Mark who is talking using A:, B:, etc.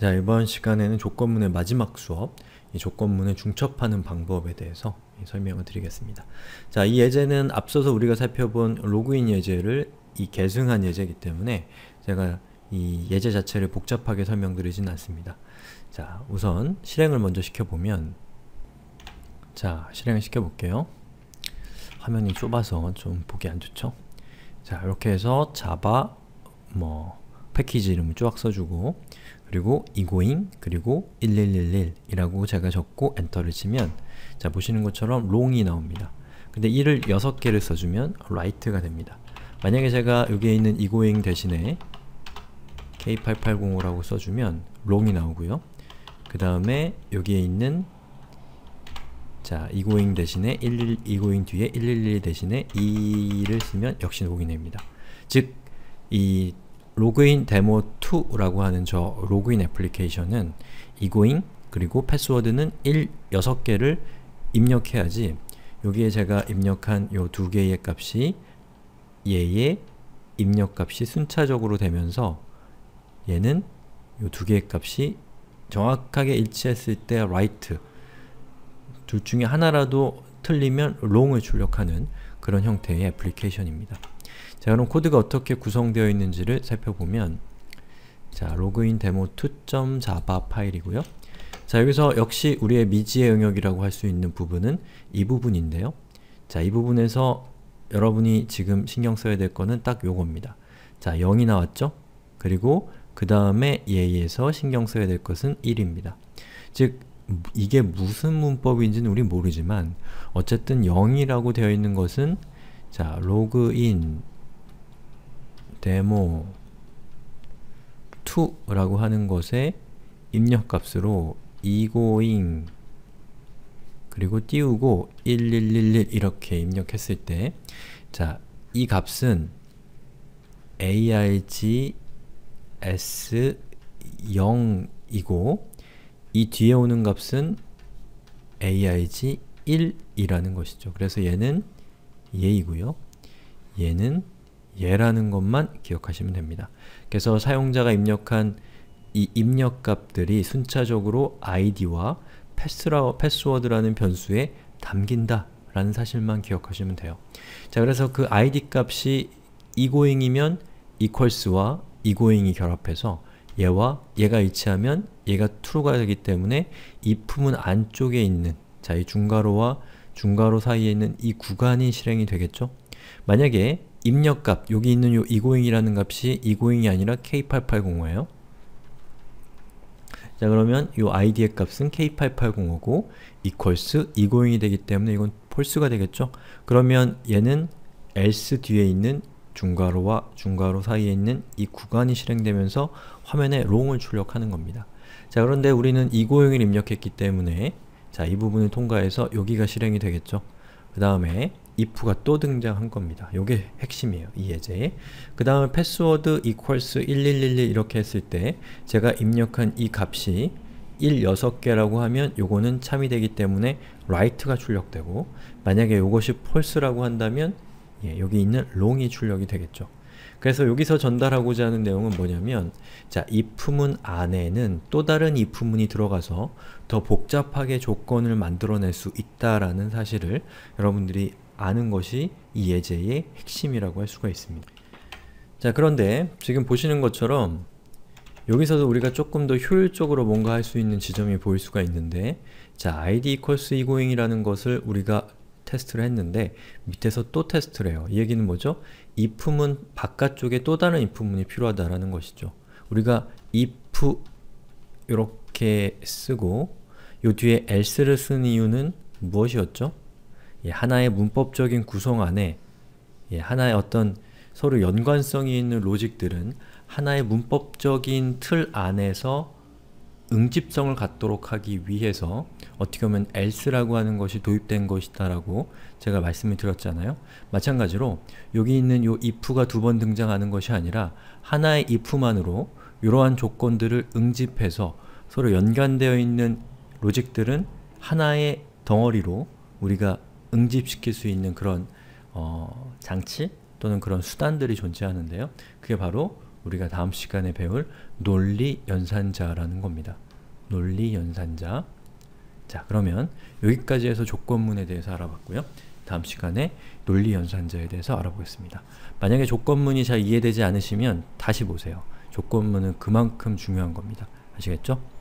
A: 자, 이번 시간에는 조건문의 마지막 수업, 이 조건문을 중첩하는 방법에 대해서 설명을 드리겠습니다. 자, 이 예제는 앞서서 우리가 살펴본 로그인 예제를 이 계승한 예제이기 때문에 제가 이 예제 자체를 복잡하게 설명드리진 않습니다. 자, 우선 실행을 먼저 시켜보면 자, 실행을 시켜볼게요. 화면이 좁아서 좀 보기 안 좋죠? 자, 이렇게 해서 자바 뭐 패키지 이름을 쫙 써주고 그리고 이고잉 그리고 1111이라고 제가 적고 엔터를 치면 자 보시는 것처럼 롱이 나옵니다. 근데 이를 6개를 써주면 라이트가 됩니다. 만약에 제가 여기에 있는 이고잉 대신에 K8805라고 써주면 롱이 나오고요. 그 다음에 여기에 있는 자, 이고잉 대신에 11, 이고잉 뒤에 111 대신에 2를 쓰면 역시 롱이 됩니다. 즉, 이 로그인 데모2라고 하는 저 로그인 애플리케이션은 이고잉 그리고 패스워드는 1, 6개를 입력해야지 여기에 제가 입력한 요 두 개의 값이 얘의 입력값이 순차적으로 되면서 얘는 요 두 개의 값이 정확하게 일치했을 때 right 둘 중에 하나라도 틀리면 wrong을 출력하는 그런 형태의 애플리케이션입니다. 자 그럼 코드가 어떻게 구성되어 있는지를 살펴보면 자 로그인 데모 2.java 파일이고요. 자 여기서 역시 우리의 미지의 영역이라고 할 수 있는 부분은 이 부분인데요. 자이 부분에서 여러분이 지금 신경 써야 될 거는 딱 요겁니다. 자 0이 나왔죠? 그리고 그 다음에 예에서 신경 써야 될 것은 1입니다. 즉 이게 무슨 문법인지는 우리 모르지만 어쨌든 0이라고 되어 있는 것은 자 로그인 demo 2라고 하는 것의 입력값으로 egoing 그리고 띄우고 1111 이렇게 입력했을 때 자, 이 값은 args0이고 이 뒤에 오는 값은 arg1이라는 것이죠. 그래서 얘는 얘이고요. 얘는 얘라는 것만 기억하시면 됩니다. 그래서 사용자가 입력한 이 입력값들이 순차적으로 id와 패스라, 패스워드라는 변수에 담긴다 라는 사실만 기억하시면 돼요. 자 그래서 그 id 값이 egoing이면 equals와 egoing이 결합해서 얘와 얘가 일치하면 얘가 true가 되기 때문에 이 품은 안쪽에 있는 자 이 중괄호와 중괄호 사이에 있는 이 구간이 실행이 되겠죠? 만약에 입력값, 여기 있는 요 이고잉이라는 값이 이고잉이 아니라 k 8 8 0 5에요자 그러면 이 id의 값은 k8805고 equals 이고잉이 되기 때문에 이건 f a l s e 가 되겠죠? 그러면 얘는 else 뒤에 있는 중괄호와 중괄호 사이에 있는 이 구간이 실행되면서 화면에 롱을 출력하는 겁니다. 자 그런데 우리는 이고잉을 입력했기 때문에 자 이 부분을 통과해서 여기가 실행이 되겠죠? 그 다음에 if가 또 등장한 겁니다. 요게 핵심이에요. 이 예제에. 그 다음에 패스워드 equals 1111 이렇게 했을 때 제가 입력한 이 값이 1 6개라고 하면 요거는 참이 되기 때문에 r i g h 가 출력되고 만약에 요것이 false라고 한다면 예, 여기 있는 long이 출력이 되겠죠. 그래서 여기서 전달하고자 하는 내용은 뭐냐면 자, 이 품은 안에는 또 다른 이 품문이 들어가서 더 복잡하게 조건을 만들어낼 수 있다라는 사실을 여러분들이 아는 것이 이 예제의 핵심이라고 할 수가 있습니다. 자 그런데 지금 보시는 것처럼 여기서도 우리가 조금 더 효율적으로 뭔가 할 수 있는 지점이 보일 수가 있는데 자 id equals 이라는 것을 우리가 테스트를 했는데 밑에서 또 테스트를 해요. 이 얘기는 뭐죠? 이 품은 바깥쪽에 또 다른 이 품문이 필요하다라는 것이죠. 우리가 if 이렇게 쓰고 요 뒤에 else를 쓴 이유는 무엇이었죠? 예, 하나의 문법적인 구성 안에 예, 하나의 어떤 서로 연관성이 있는 로직들은 하나의 문법적인 틀 안에서 응집성을 갖도록 하기 위해서 어떻게 보면 else라고 하는 것이 도입된 것이다 라고 제가 말씀을 드렸잖아요. 마찬가지로 여기 있는 요 if가 두 번 등장하는 것이 아니라 하나의 if만으로 이러한 조건들을 응집해서 서로 연관되어 있는 로직들은 하나의 덩어리로 우리가 응집시킬 수 있는 그런 어, 장치 또는 그런 수단들이 존재하는데요. 그게 바로 우리가 다음 시간에 배울 논리 연산자라는 겁니다. 논리 연산자. 자, 그러면 여기까지 해서 조건문에 대해서 알아봤고요. 다음 시간에 논리 연산자에 대해서 알아보겠습니다. 만약에 조건문이 잘 이해되지 않으시면 다시 보세요. 조건문은 그만큼 중요한 겁니다. 아시겠죠?